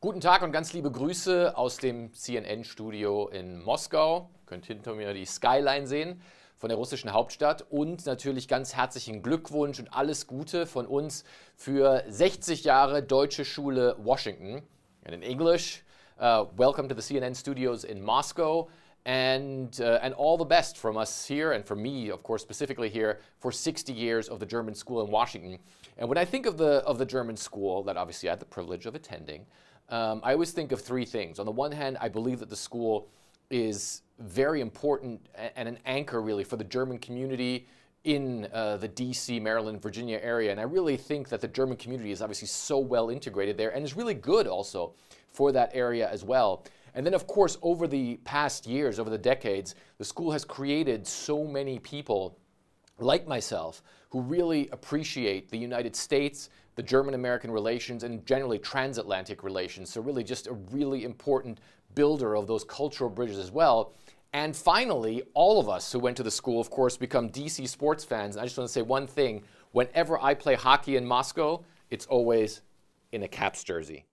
Guten Tag und ganz liebe Grüße aus dem CNN-Studio in Moskau. Ihr könnt hinter mir die Skyline sehen von der russischen Hauptstadt und natürlich ganz herzlichen Glückwunsch und alles Gute von uns für 60 Jahre Deutsche Schule Washington. And in Englisch, uh, welcome to the CNN studios in Moskau. And, uh, and all the best from us here and from me, of course, specifically here for 60 years of the German school in Washington. And when I think of the, of the German school that obviously I had the privilege of attending, um, I always think of three things. On the one hand, I believe that the school is very important and an anchor really for the German community in uh, the DC, Maryland, Virginia area. And I really think that the German community is obviously so well integrated there and is really good also for that area as well. And then, of course, over the past years, over the decades, the school has created so many people like myself who really appreciate the United States, the German American relations, and generally transatlantic relations. So, really, just a really important builder of those cultural bridges as well. And finally, all of us who went to the school, of course, become DC sports fans. And I just want to say one thing whenever I play hockey in Moscow, it's always in a Caps jersey.